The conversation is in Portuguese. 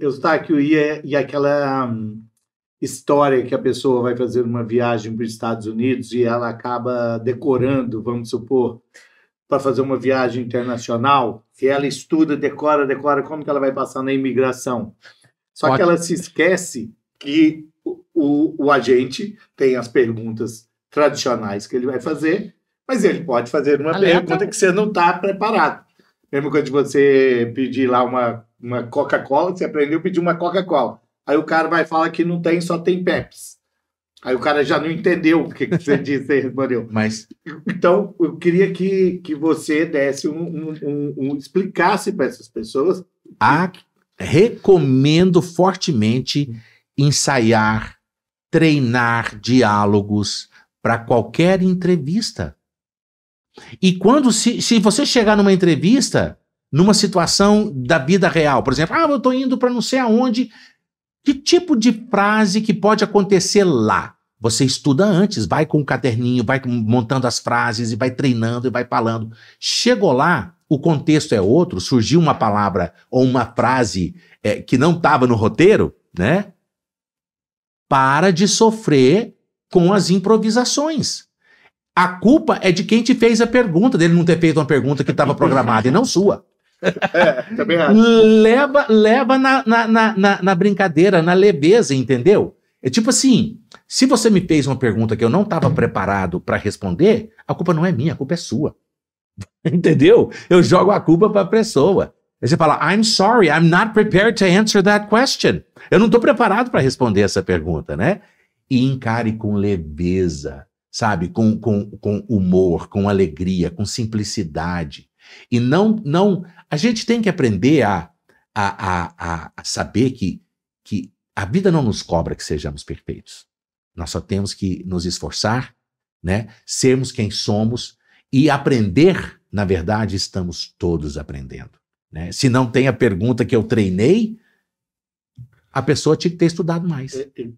Eustáquio, e, é, e aquela hum, história que a pessoa vai fazer uma viagem para os Estados Unidos e ela acaba decorando, vamos supor, para fazer uma viagem internacional, e ela estuda, decora, decora como que ela vai passar na imigração. Só Ótimo. que ela se esquece que o, o, o agente tem as perguntas tradicionais que ele vai fazer, mas ele pode fazer uma pergunta que você não está preparado. mesmo quando você pedir lá uma uma Coca-Cola, você aprendeu a pedir uma Coca-Cola. Aí o cara vai falar que não tem, só tem Pepsi. Aí o cara já não entendeu o que, você disse, você respondeu. Mas... Então, eu queria que, que você desse um, um, um, um explicasse para essas pessoas. Ah, Recomendo fortemente ensaiar, treinar diálogos para qualquer entrevista. E quando se, se você chegar numa entrevista numa situação da vida real. Por exemplo, ah, eu estou indo para não sei aonde. Que tipo de frase que pode acontecer lá? Você estuda antes, vai com o um caderninho, vai montando as frases e vai treinando e vai falando. Chegou lá, o contexto é outro, surgiu uma palavra ou uma frase é, que não estava no roteiro, né? Para de sofrer com as improvisações. A culpa é de quem te fez a pergunta, dele não ter feito uma pergunta que estava programada e não sua. É, também acho. Leva, leva na, na, na, na, brincadeira, na leveza, entendeu? É tipo assim, se você me fez uma pergunta que eu não estava preparado para responder, a culpa não é minha, a culpa é sua. Entendeu? Eu jogo a culpa para a pessoa. Aí você fala, I'm sorry, I'm not prepared to answer that question. Eu não estou preparado para responder essa pergunta, né? E encare com leveza, sabe? Com, com, com humor, com alegria, com simplicidade. E não, não, a gente tem que aprender a, a, a, a saber que, que a vida não nos cobra que sejamos perfeitos. Nós só temos que nos esforçar, né? Sermos quem somos e aprender. Na verdade, estamos todos aprendendo. Né? Se não tem a pergunta que eu treinei, a pessoa tinha que ter estudado mais. É, é,